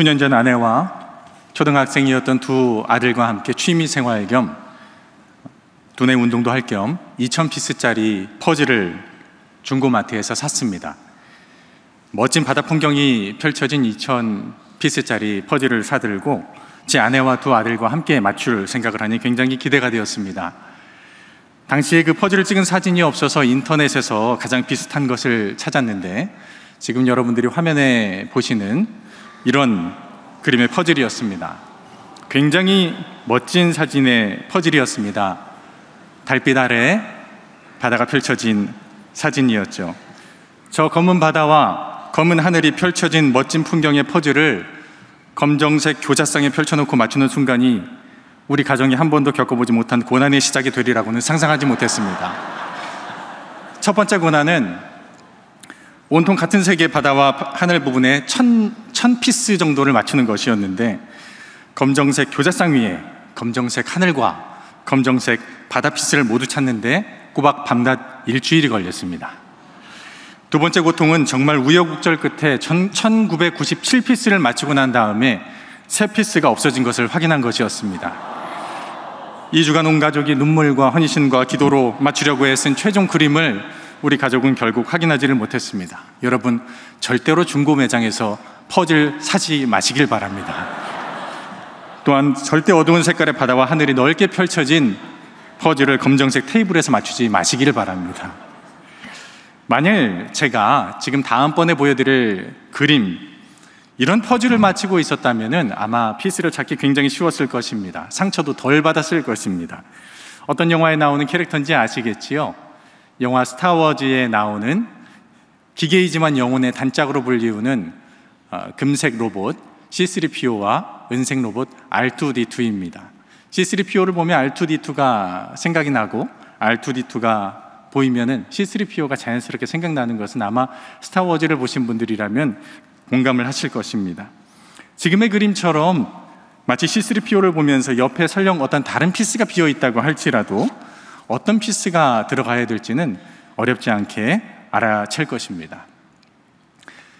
수년 전 아내와 초등학생이었던 두 아들과 함께 취미 생활 겸 두뇌 운동도 할 겸 2,000피스짜리 퍼즐을 중고마트에서 샀습니다. 멋진 바다 풍경이 펼쳐진 2,000피스짜리 퍼즐을 사들고 제 아내와 두 아들과 함께 맞출 생각을 하니 굉장히 기대가 되었습니다. 당시에 그 퍼즐을 찍은 사진이 없어서 인터넷에서 가장 비슷한 것을 찾았는데 지금 여러분들이 화면에 보시는 이런 그림의 퍼즐이었습니다. 굉장히 멋진 사진의 퍼즐이었습니다. 달빛 아래 바다가 펼쳐진 사진이었죠. 저 검은 바다와 검은 하늘이 펼쳐진 멋진 풍경의 퍼즐을 검정색 교자상에 펼쳐놓고 맞추는 순간이 우리 가정이 한 번도 겪어보지 못한 고난의 시작이 되리라고는 상상하지 못했습니다. 첫 번째 고난은 온통 같은 색의 바다와 하늘 부분에 천, 천 피스 정도를 맞추는 것이었는데 검정색 교자상 위에 검정색 하늘과 검정색 바다 피스를 모두 찾는데 꼬박 밤낮 일주일이 걸렸습니다. 두 번째 고통은 정말 우여곡절 끝에 1997피스를 맞추고 난 다음에 세 피스가 없어진 것을 확인한 것이었습니다. 2주간 온 가족이 눈물과 헌신과 기도로 맞추려고 애쓴 최종 그림을 우리 가족은 결국 확인하지를 못했습니다. 여러분, 절대로 중고 매장에서 퍼즐 사지 마시길 바랍니다. 또한 절대 어두운 색깔의 바다와 하늘이 넓게 펼쳐진 퍼즐을 검정색 테이블에서 맞추지 마시기를 바랍니다. 만일 제가 지금 다음번에 보여드릴 그림, 이런 퍼즐을 맞추고 있었다면 아마 피스를 찾기 굉장히 쉬웠을 것입니다. 상처도 덜 받았을 것입니다. 어떤 영화에 나오는 캐릭터인지 아시겠지요? 영화 스타워즈에 나오는 기계이지만 영혼의 단짝으로 불리우는 어, 금색 로봇 C3PO와 은색 로봇 R2D2입니다. C3PO를 보면 R2D2가 생각이 나고 R2D2가 보이면은 C3PO가 자연스럽게 생각나는 것은 아마 스타워즈를 보신 분들이라면 공감을 하실 것입니다. 지금의 그림처럼 마치 C3PO를 보면서 옆에 설령 어떤 다른 피스가 비어 있다고 할지라도 어떤 피스가 들어가야 될지는 어렵지 않게 알아챌 것입니다.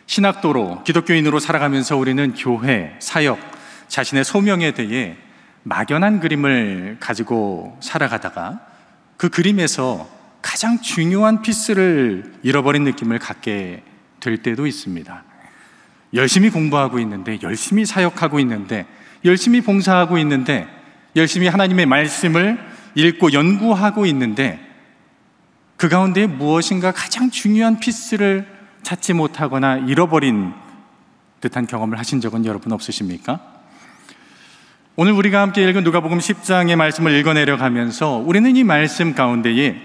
신학도로 기독교인으로 살아가면서 우리는 교회, 사역, 자신의 소명에 대해 막연한 그림을 가지고 살아가다가 그 그림에서 가장 중요한 피스를 잃어버린 느낌을 갖게 될 때도 있습니다. 열심히 공부하고 있는데, 열심히 사역하고 있는데, 열심히 봉사하고 있는데, 열심히 하나님의 말씀을 읽고 연구하고 있는데 그 가운데 무엇인가 가장 중요한 피스를 찾지 못하거나 잃어버린 듯한 경험을 하신 적은 여러분 없으십니까? 오늘 우리가 함께 읽은 누가복음 10장의 말씀을 읽어내려 가면서 우리는 이 말씀 가운데에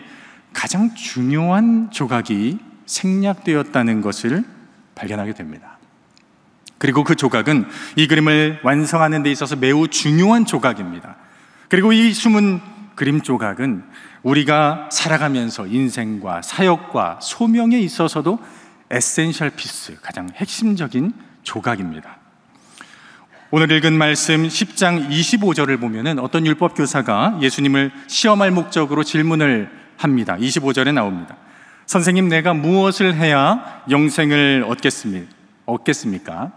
가장 중요한 조각이 생략되었다는 것을 발견하게 됩니다. 그리고 그 조각은 이 그림을 완성하는 데 있어서 매우 중요한 조각입니다. 그리고 이 숨은 그림 조각은 우리가 살아가면서 인생과 사역과 소명에 있어서도 에센셜 피스, 가장 핵심적인 조각입니다. 오늘 읽은 말씀 10장 25절을 보면은 어떤 율법 교사가 예수님을 시험할 목적으로 질문을 합니다. 25절에 나옵니다. 선생님, 내가 무엇을 해야 영생을 얻겠습니까?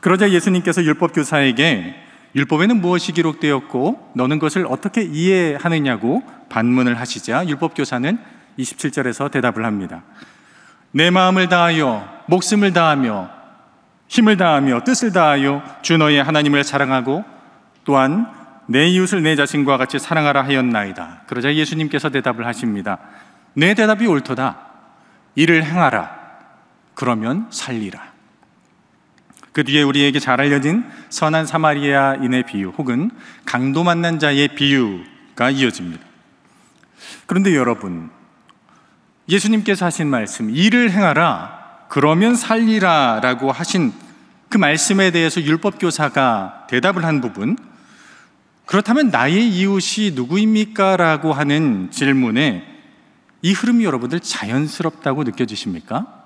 그러자 예수님께서 율법 교사에게 율법에는 무엇이 기록되었고 너는 것을 어떻게 이해하느냐고 반문을 하시자 율법 교사는 27절에서 대답을 합니다. 내 마음을 다하여 목숨을 다하며 힘을 다하며 뜻을 다하여 주 너의 하나님을 사랑하고 또한 내 이웃을 내 자신과 같이 사랑하라 하였나이다. 그러자 예수님께서 대답을 하십니다. 내 대답이 옳도다. 이를 행하라. 그러면 살리라. 그 뒤에 우리에게 잘 알려진 선한 사마리아인의 비유 혹은 강도 만난 자의 비유가 이어집니다. 그런데 여러분, 예수님께서 하신 말씀, 일을 행하라, 그러면 살리라 라고 하신 그 말씀에 대해서 율법교사가 대답을 한 부분, 그렇다면 나의 이웃이 누구입니까? 라고 하는 질문에 이 흐름이 여러분들 자연스럽다고 느껴지십니까?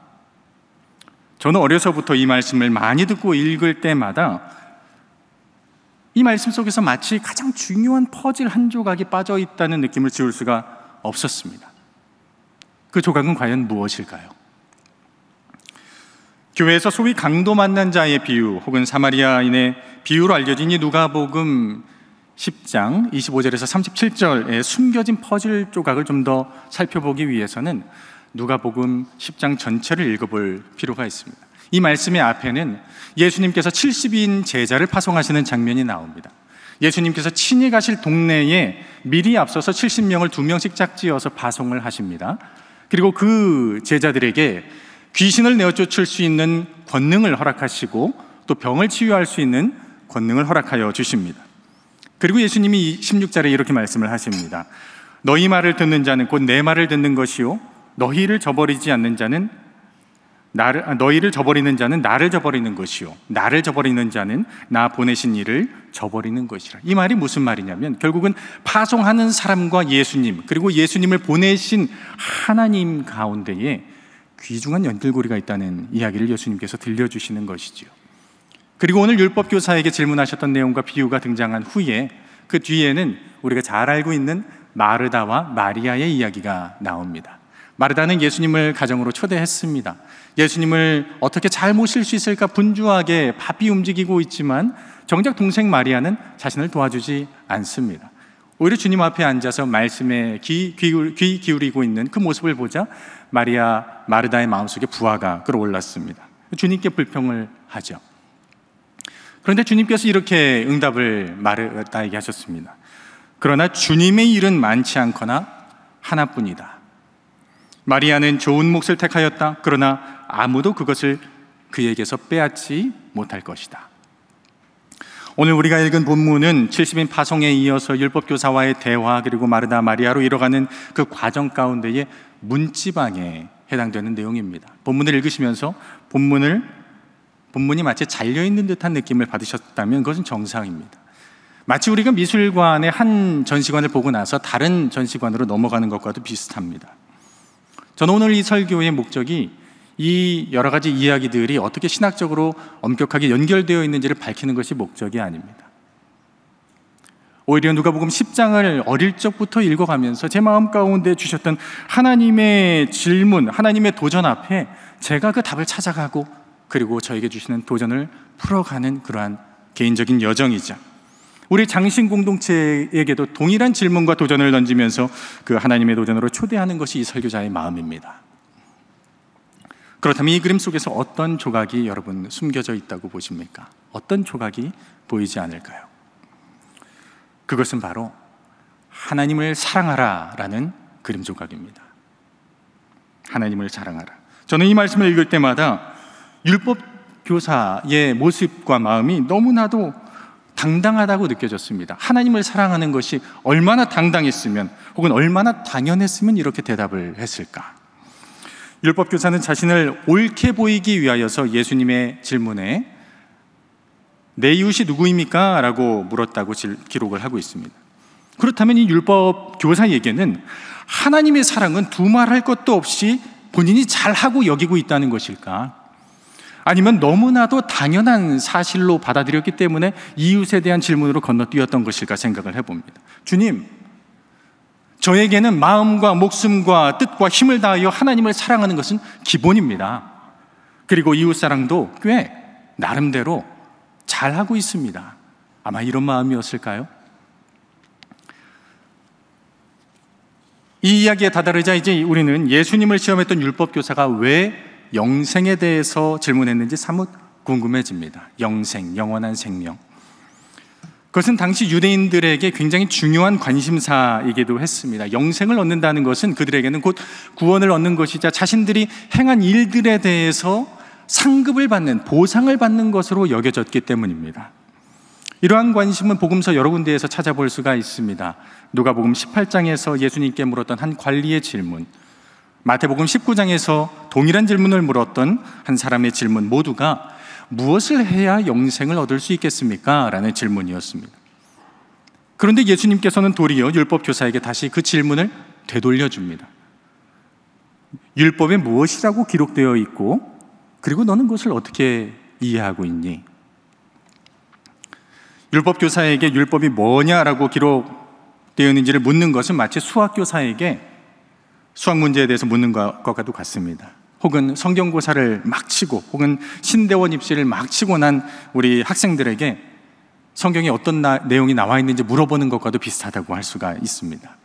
저는 어려서부터 이 말씀을 많이 듣고 읽을 때마다 이 말씀 속에서 마치 가장 중요한 퍼즐 한 조각이 빠져 있다는 느낌을 지울 수가 없었습니다. 그 조각은 과연 무엇일까요? 교회에서 소위 강도 만난 자의 비유 혹은 사마리아인의 비유로 알려진 이 누가복음 10장 25절에서 37절의 숨겨진 퍼즐 조각을 좀 더 살펴보기 위해서는 누가복음 10장 전체를 읽어볼 필요가 있습니다. 이 말씀의 앞에는 예수님께서 70인 제자를 파송하시는 장면이 나옵니다. 예수님께서 친히 가실 동네에 미리 앞서서 70명을 두 명씩 짝지어서 파송을 하십니다. 그리고 그 제자들에게 귀신을 내어 쫓을 수 있는 권능을 허락하시고 또 병을 치유할 수 있는 권능을 허락하여 주십니다. 그리고 예수님이 16절에 이렇게 말씀을 하십니다. 너희 말을 듣는 자는 곧 내 말을 듣는 것이요 너희를 저버리지 않는 자는 나를, 아, 너희를 저버리는 자는 나를 저버리는 것이요 나를 저버리는 자는 나 보내신 일을 저버리는 것이라 이 말이 무슨 말이냐면 결국은 파송하는 사람과 예수님 그리고 예수님을 보내신 하나님 가운데에 귀중한 연결고리가 있다는 이야기를 예수님께서 들려주시는 것이지요 그리고 오늘 율법 교사에게 질문하셨던 내용과 비유가 등장한 후에 그 뒤에는 우리가 잘 알고 있는 마르다와 마리아의 이야기가 나옵니다 마르다는 예수님을 가정으로 초대했습니다. 예수님을 어떻게 잘 모실 수 있을까 분주하게 바삐 움직이고 있지만 정작 동생 마리아는 자신을 도와주지 않습니다. 오히려 주님 앞에 앉아서 말씀에 귀, 귀, 귀 기울이고 있는 그 모습을 보자 마리아 마르다의 마음속에 부하가 끌어올랐습니다. 주님께 불평을 하죠. 그런데 주님께서 이렇게 응답을 마르다에게 하셨습니다. 그러나 주님의 일은 많지 않거나 하나뿐이다. 마리아는 좋은 몫을 택하였다. 그러나 아무도 그것을 그에게서 빼앗지 못할 것이다. 오늘 우리가 읽은 본문은 70인 파송에 이어서 율법교사와의 대화 그리고 마르다 마리아로 이뤄가는 그 과정 가운데의 문지방에 해당되는 내용입니다. 본문을 읽으시면서 본문을 본문이 마치 잘려 있는 듯한 느낌을 받으셨다면 그것은 정상입니다. 마치 우리가 미술관의 한 전시관을 보고 나서 다른 전시관으로 넘어가는 것과도 비슷합니다. 저는 오늘 이 설교의 목적이 이 여러 가지 이야기들이 어떻게 신학적으로 엄격하게 연결되어 있는지를 밝히는 것이 목적이 아닙니다. 오히려 누가복음 10장을 어릴 적부터 읽어가면서 제 마음 가운데 주셨던 하나님의 질문, 하나님의 도전 앞에 제가 그 답을 찾아가고 그리고 저에게 주시는 도전을 풀어가는 그러한 개인적인 여정이자 우리 장신 공동체에게도 동일한 질문과 도전을 던지면서 그 하나님의 도전으로 초대하는 것이 이 설교자의 마음입니다. 그렇다면 이 그림 속에서 어떤 조각이 여러분 숨겨져 있다고 보십니까? 어떤 조각이 보이지 않을까요? 그것은 바로 하나님을 사랑하라 라는 그림 조각입니다. 하나님을 사랑하라. 저는 이 말씀을 읽을 때마다 율법 교사의 모습과 마음이 너무나도 당당하다고 느껴졌습니다. 하나님을 사랑하는 것이 얼마나 당당했으면 혹은 얼마나 당연했으면 이렇게 대답을 했을까? 율법 교사는 자신을 옳게 보이기 위하여서 예수님의 질문에 내 이웃이 누구입니까? 라고 물었다고 기록을 하고 있습니다. 그렇다면 이 율법 교사에게는 하나님의 사랑은 두말할 것도 없이 본인이 잘하고 여기고 있다는 것일까? 아니면 너무나도 당연한 사실로 받아들였기 때문에 이웃에 대한 질문으로 건너뛰었던 것일까 생각을 해봅니다. 주님, 저에게는 마음과 목숨과 뜻과 힘을 다하여 하나님을 사랑하는 것은 기본입니다. 그리고 이웃 사랑도 꽤 나름대로 잘하고 있습니다. 아마 이런 마음이었을까요? 이 이야기에 다다르자 이제 우리는 예수님을 시험했던 율법교사가 왜 영생에 대해서 질문했는지 사뭇 궁금해집니다. 영생, 영원한 생명. 그것은 당시 유대인들에게 굉장히 중요한 관심사이기도 했습니다. 영생을 얻는다는 것은 그들에게는 곧 구원을 얻는 것이자 자신들이 행한 일들에 대해서 상급을 받는, 보상을 받는 것으로 여겨졌기 때문입니다. 이러한 관심은 복음서 여러 군데에서 찾아볼 수가 있습니다. 누가복음 18장에서 예수님께 물었던 한 관리의 질문. 마태복음 19장에서 동일한 질문을 물었던 한 사람의 질문 모두가 무엇을 해야 영생을 얻을 수 있겠습니까? 라는 질문이었습니다. 그런데 예수님께서는 도리어 율법교사에게 다시 그 질문을 되돌려줍니다. 율법에 무엇이라고 기록되어 있고, 그리고 너는 그것을 어떻게 이해하고 있니? 율법교사에게 율법이 뭐냐라고 기록되어 있는지를 묻는 것은 마치 수학교사에게 수학 문제에 대해서 묻는 것과도 같습니다. 혹은 성경고사를 막 치고 혹은 신대원 입시를 막 치고 난 우리 학생들에게 성경에 어떤 나, 내용이 나와 있는지 물어보는 것과도 비슷하다고 할 수가 있습니다.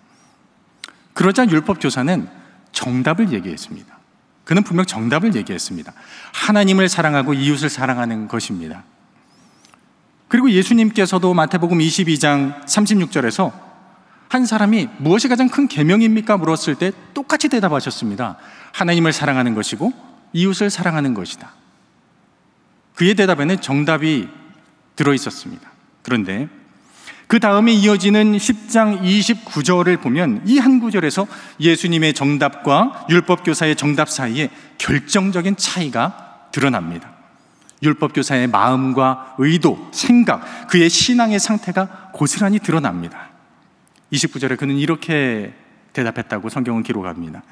그러자 율법 교사는 정답을 얘기했습니다. 그는 분명 정답을 얘기했습니다. 하나님을 사랑하고 이웃을 사랑하는 것입니다. 그리고 예수님께서도 마태복음 22장 36절에서 한 사람이 무엇이 가장 큰 계명입니까? 물었을 때 똑같이 대답하셨습니다. 하나님을 사랑하는 것이고 이웃을 사랑하는 것이다. 그의 대답에는 정답이 들어 있었습니다. 그런데 그 다음에 이어지는 10장 29절을 보면 이 한 구절에서 예수님의 정답과 율법교사의 정답 사이에 결정적인 차이가 드러납니다. 율법교사의 마음과 의도, 생각, 그의 신앙의 상태가 고스란히 드러납니다. 29절에 그는 이렇게 대답했다고 성경은 기록합니다.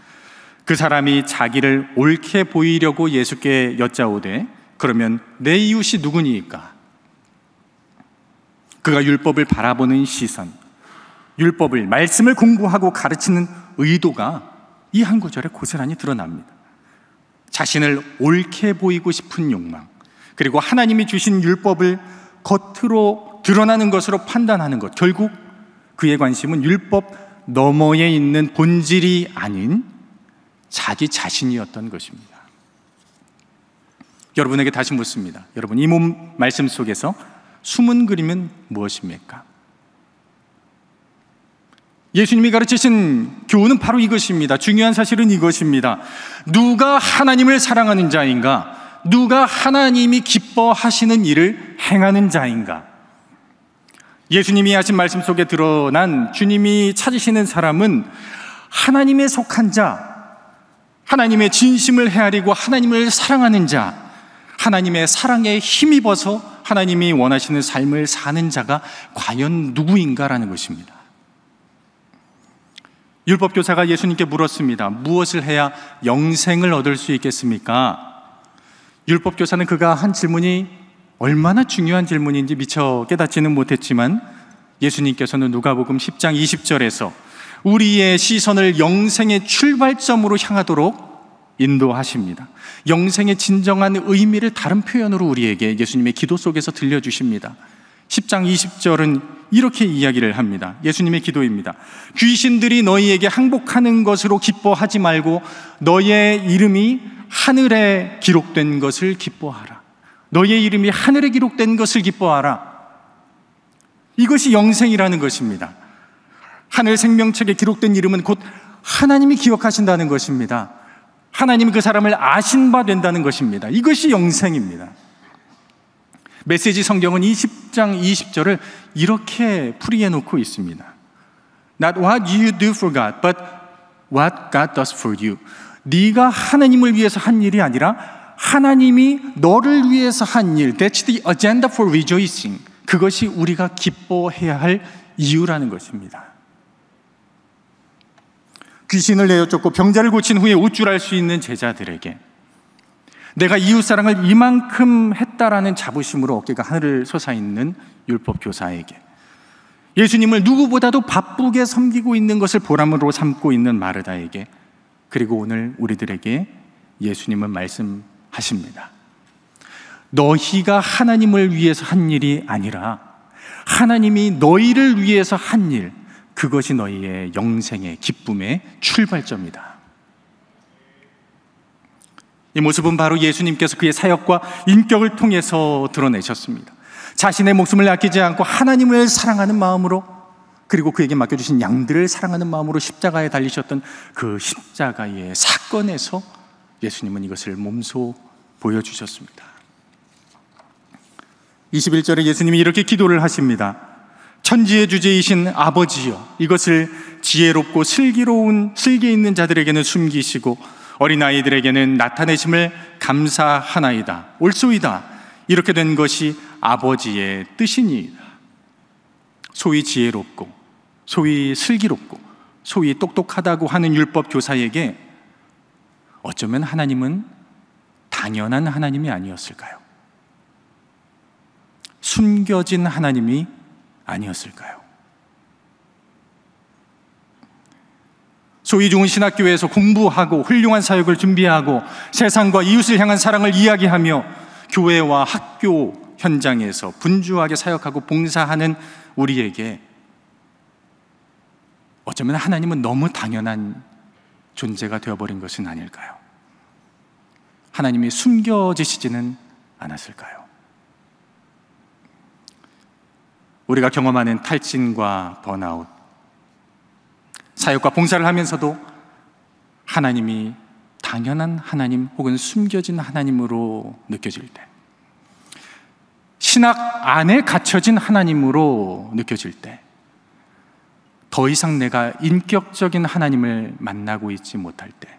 그 사람이 자기를 옳게 보이려고 예수께 여짜오되 그러면 내 이웃이 누구니까? 그가 율법을 바라보는 시선, 율법을 말씀을 공부하고 가르치는 의도가 이 한 구절에 고스란히 드러납니다. 자신을 옳게 보이고 싶은 욕망, 그리고 하나님이 주신 율법을 겉으로 드러나는 것으로 판단하는 것, 결국 그의 관심은 율법 너머에 있는 본질이 아닌 자기 자신이었던 것입니다. 여러분에게 다시 묻습니다. 여러분, 이 몸 말씀 속에서 숨은 그림은 무엇입니까? 예수님이 가르치신 교훈은 바로 이것입니다. 중요한 사실은 이것입니다. 누가 하나님을 사랑하는 자인가? 누가 하나님이 기뻐하시는 일을 행하는 자인가? 예수님이 하신 말씀 속에 드러난 주님이 찾으시는 사람은 하나님에 속한 자, 하나님의 진심을 헤아리고 하나님을 사랑하는 자, 하나님의 사랑에 힘입어서 하나님이 원하시는 삶을 사는 자가 과연 누구인가라는 것입니다. 율법교사가 예수님께 물었습니다. 무엇을 해야 영생을 얻을 수 있겠습니까? 율법교사는 그가 한 질문이 얼마나 중요한 질문인지 미처 깨닫지는 못했지만 예수님께서는 누가복음 10장 20절에서 우리의 시선을 영생의 출발점으로 향하도록 인도하십니다. 영생의 진정한 의미를 다른 표현으로 우리에게 예수님의 기도 속에서 들려주십니다. 10장 20절은 이렇게 이야기를 합니다. 예수님의 기도입니다. 귀신들이 너희에게 항복하는 것으로 기뻐하지 말고 너희의 이름이 하늘에 기록된 것을 기뻐하라. 너의 이름이 하늘에 기록된 것을 기뻐하라. 이것이 영생이라는 것입니다. 하늘 생명책에 기록된 이름은 곧 하나님이 기억하신다는 것입니다. 하나님이 그 사람을 아신 바 된다는 것입니다. 이것이 영생입니다. 메시지 성경은 20장 20절을 이렇게 풀이해 놓고 있습니다. Not what you do for God, but what God does for you. 네가 하나님을 위해서 한 일이 아니라 하나님이 너를 위해서 한 일, that's the agenda for rejoicing. 그것이 우리가 기뻐해야 할 이유라는 것입니다. 귀신을 내어쫓고 병자를 고친 후에 우쭐할 수 있는 제자들에게 내가 이웃 사랑을 이만큼 했다라는 자부심으로 어깨가 하늘을 솟아있는 율법 교사에게 예수님을 누구보다도 바쁘게 섬기고 있는 것을 보람으로 삼고 있는 마르다에게 그리고 오늘 우리들에게 예수님은 말씀 하십니다. 너희가 하나님을 위해서 한 일이 아니라 하나님이 너희를 위해서 한 일, 그것이 너희의 영생의 기쁨의 출발점이다. 이 모습은 바로 예수님께서 그의 사역과 인격을 통해서 드러내셨습니다. 자신의 목숨을 아끼지 않고 하나님을 사랑하는 마음으로 그리고 그에게 맡겨주신 양들을 사랑하는 마음으로 십자가에 달리셨던 그 십자가의 사건에서 예수님은 이것을 몸소 보여주셨습니다. 21절에 예수님이 이렇게 기도를 하십니다. 천지의 주제이신 아버지여, 이것을 지혜롭고 슬기로운, 슬기 있는 자들에게는 숨기시고, 어린아이들에게는 나타내심을 감사하나이다. 올소이다 이렇게 된 것이 아버지의 뜻이니이다. 소위 지혜롭고, 소위 슬기롭고, 소위 똑똑하다고 하는 율법 교사에게 어쩌면 하나님은 당연한 하나님이 아니었을까요? 숨겨진 하나님이 아니었을까요? 소위 좋은 신학교에서 공부하고 훌륭한 사역을 준비하고 세상과 이웃을 향한 사랑을 이야기하며 교회와 학교 현장에서 분주하게 사역하고 봉사하는 우리에게 어쩌면 하나님은 너무 당연한 존재가 되어버린 것은 아닐까요? 하나님이 숨겨지시지는 않았을까요? 우리가 경험하는 탈진과 번아웃, 사역과 봉사를 하면서도 하나님이 당연한 하나님 혹은 숨겨진 하나님으로 느껴질 때, 신학 안에 갇혀진 하나님으로 느껴질 때, 더 이상 내가 인격적인 하나님을 만나고 있지 못할 때,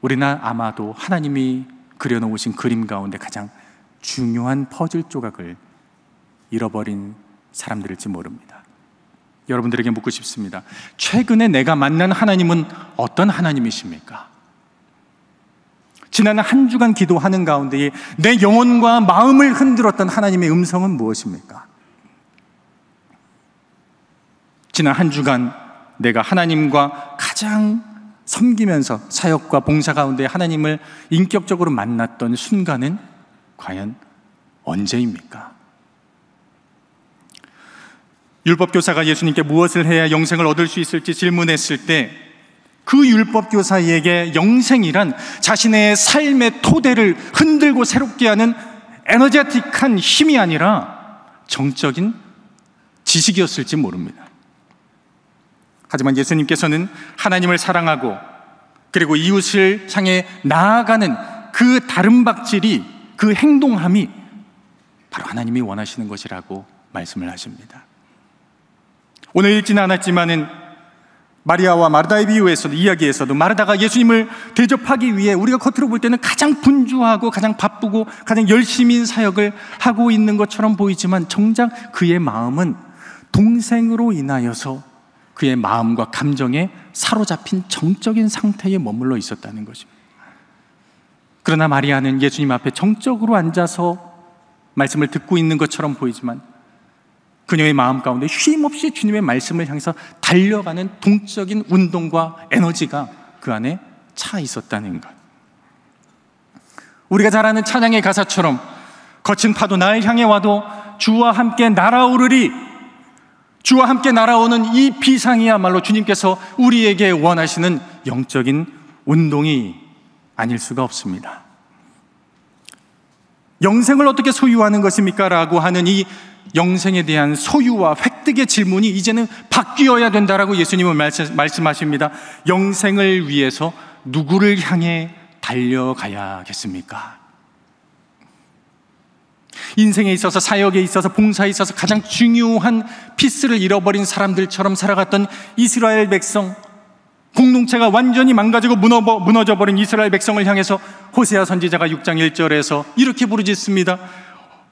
우리는 아마도 하나님이 그려놓으신 그림 가운데 가장 중요한 퍼즐 조각을 잃어버린 사람들일지 모릅니다. 여러분들에게 묻고 싶습니다. 최근에 내가 만난 하나님은 어떤 하나님이십니까? 지난 한 주간 기도하는 가운데 내 영혼과 마음을 흔들었던 하나님의 음성은 무엇입니까? 지난 한 주간 내가 하나님과 가장 섬기면서 사역과 봉사 가운데 하나님을 인격적으로 만났던 순간은 과연 언제입니까? 율법교사가 예수님께 무엇을 해야 영생을 얻을 수 있을지 질문했을 때 그 율법교사에게 영생이란 자신의 삶의 토대를 흔들고 새롭게 하는 에너제틱한 힘이 아니라 정적인 지식이었을지 모릅니다. 하지만 예수님께서는 하나님을 사랑하고 그리고 이웃을 향해 나아가는 그 다른 박질이 그 행동함이 바로 하나님이 원하시는 것이라고 말씀을 하십니다. 오늘 읽지는 않았지만은 마리아와 마르다의 비유에서도 이야기에서도 마르다가 예수님을 대접하기 위해 우리가 겉으로 볼 때는 가장 분주하고 가장 바쁘고 가장 열심히 사역을 하고 있는 것처럼 보이지만 정작 그의 마음은 동생으로 인하여서 그의 마음과 감정에 사로잡힌 정적인 상태에 머물러 있었다는 것입니다. 그러나 마리아는 예수님 앞에 정적으로 앉아서 말씀을 듣고 있는 것처럼 보이지만 그녀의 마음 가운데 쉼없이 주님의 말씀을 향해서 달려가는 동적인 운동과 에너지가 그 안에 차 있었다는 것. 우리가 잘 아는 찬양의 가사처럼 거친 파도 나 향해 와도 주와 함께 날아오르리 주와 함께 날아오는 이 비상이야말로 주님께서 우리에게 원하시는 영적인 운동이 아닐 수가 없습니다. 영생을 어떻게 소유하는 것입니까? 라고 하는 이 영생에 대한 소유와 획득의 질문이 이제는 바뀌어야 된다라고 예수님은 말씀하십니다. 영생을 위해서 누구를 향해 달려가야겠습니까? 인생에 있어서 사역에 있어서 봉사에 있어서 가장 중요한 피스를 잃어버린 사람들처럼 살아갔던 이스라엘 백성 공동체가 완전히 망가지고 무너져 버린 이스라엘 백성을 향해서 호세아 선지자가 6장 1절에서 이렇게 부르짖습니다.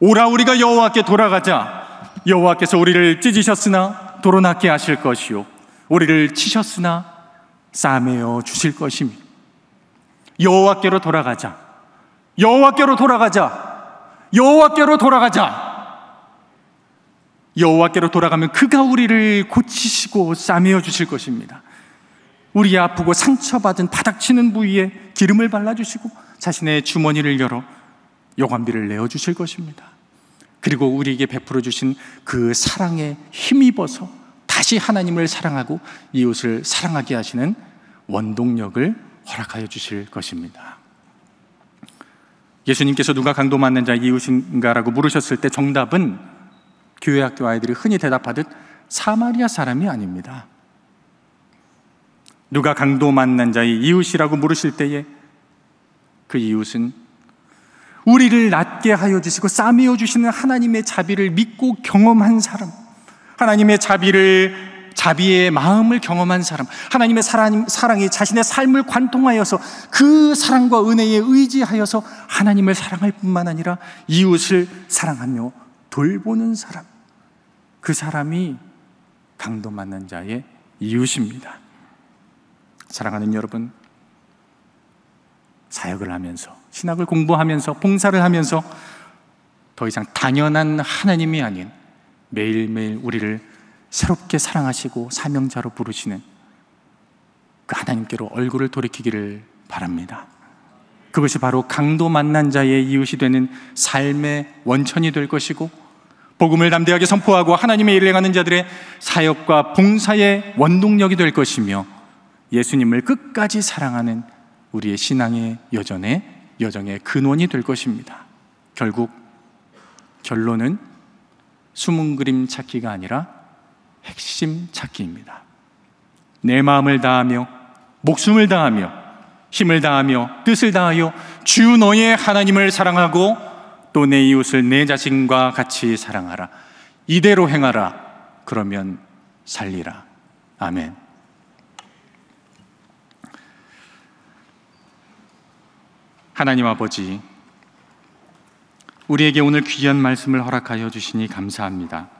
오라 우리가 여호와께 돌아가자. 여호와께서 우리를 찢으셨으나 도로 낫게 하실 것이요 우리를 치셨으나 싸매어 주실 것입니다. 여호와께로 돌아가자. 여호와께로 돌아가자. 여호와께로 돌아가자. 여호와께로 돌아가면 그가 우리를 고치시고 싸매어 주실 것입니다. 우리 아프고 상처받은 바닥치는 부위에 기름을 발라주시고 자신의 주머니를 열어 요관비를 내어주실 것입니다. 그리고 우리에게 베풀어 주신 그 사랑에 힘입어서 다시 하나님을 사랑하고 이웃을 사랑하게 하시는 원동력을 허락하여 주실 것입니다. 예수님께서 누가 강도 맞는 자 이웃인가라고 물으셨을 때 정답은 교회 학교 아이들이 흔히 대답하듯 사마리아 사람이 아닙니다. 누가 강도 맞는 자의 이웃이라고 물으실 때에 그 이웃은 우리를 낫게 하여 주시고 싸매어 주시는 하나님의 자비를 믿고 경험한 사람, 하나님의 자비를 자비의 마음을 경험한 사람, 하나님의 사랑, 사랑이 자신의 삶을 관통하여서 그 사랑과 은혜에 의지하여서 하나님을 사랑할 뿐만 아니라 이웃을 사랑하며 돌보는 사람. 그 사람이 강도 만난 자의 이웃입니다. 사랑하는 여러분, 사역을 하면서, 신학을 공부하면서, 봉사를 하면서 더 이상 당연한 하나님이 아닌 매일매일 우리를 새롭게 사랑하시고 사명자로 부르시는 그 하나님께로 얼굴을 돌이키기를 바랍니다. 그것이 바로 강도 만난 자의 이웃이 되는 삶의 원천이 될 것이고 복음을 담대하게 선포하고 하나님의 일을 행하는 자들의 사역과 봉사의 원동력이 될 것이며 예수님을 끝까지 사랑하는 우리의 신앙의 여전의 여정의 근원이 될 것입니다. 결국 결론은 숨은 그림 찾기가 아니라 핵심 찾기입니다. 내 마음을 다하며, 목숨을 다하며, 힘을 다하며, 뜻을 다하여 주 너의 하나님을 사랑하고 또 내 이웃을 내 자신과 같이 사랑하라. 이대로 행하라. 그러면 살리라. 아멘. 하나님 아버지, 우리에게 오늘 귀한 말씀을 허락하여 주시니 감사합니다.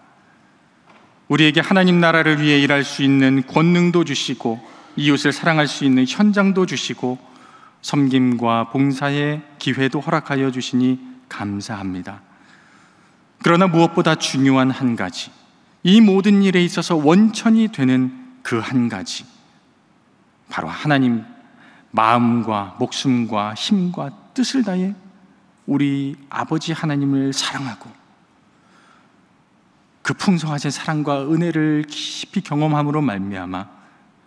우리에게 하나님 나라를 위해 일할 수 있는 권능도 주시고 이웃을 사랑할 수 있는 현장도 주시고 섬김과 봉사의 기회도 허락하여 주시니 감사합니다. 그러나 무엇보다 중요한 한 가지, 이 모든 일에 있어서 원천이 되는 그 한 가지, 바로 하나님 마음과 목숨과 힘과 뜻을 다해 우리 아버지 하나님을 사랑하고 그 풍성하신 사랑과 은혜를 깊이 경험함으로 말미암아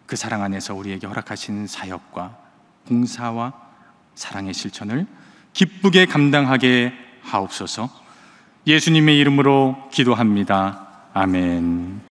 그 사랑 안에서 우리에게 허락하신 사역과 봉사와 사랑의 실천을 기쁘게 감당하게 하옵소서. 예수님의 이름으로 기도합니다. 아멘.